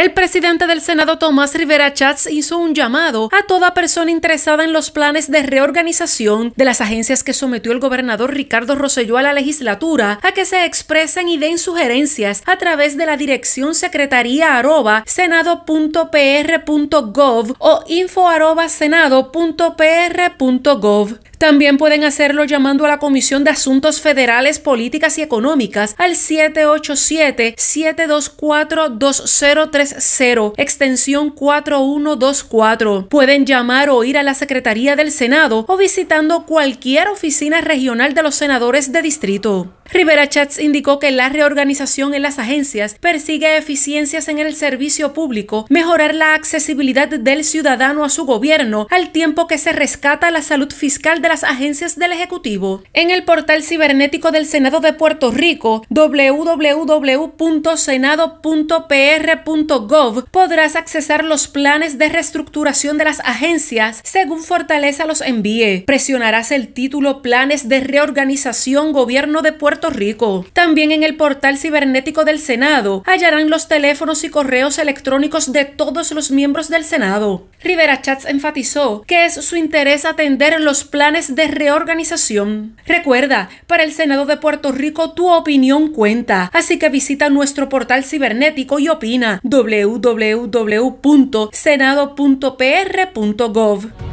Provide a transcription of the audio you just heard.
El presidente del Senado, Tomás Rivera Chats, hizo un llamado a toda persona interesada en los planes de reorganización de las agencias que sometió el gobernador Ricardo Rosselló a la legislatura a que se expresen y den sugerencias a través de la dirección secretaría arroba senado.pr.gov o info senado.pr.gov. También pueden hacerlo llamando a la Comisión de Asuntos Federales, Políticas y Económicas al 787 724 203. 0 extensión 4124. Pueden llamar o ir a la Secretaría del Senado o visitando cualquier oficina regional de los senadores de distrito. Rivera Chats indicó que la reorganización en las agencias persigue eficiencias en el servicio público, mejorar la accesibilidad del ciudadano a su gobierno, al tiempo que se rescata la salud fiscal de las agencias del Ejecutivo. En el portal cibernético del Senado de Puerto Rico, www.senado.pr.gov, podrás accesar los planes de reestructuración de las agencias según Fortaleza los envíe. Presionarás el título Planes de Reorganización Gobierno de Puerto Rico. También en el portal cibernético del Senado hallarán los teléfonos y correos electrónicos de todos los miembros del Senado. Rivera Chats enfatizó que es su interés atender los planes de reorganización. Recuerda, para el Senado de Puerto Rico tu opinión cuenta, así que visita nuestro portal cibernético y opina www.senado.pr.gov.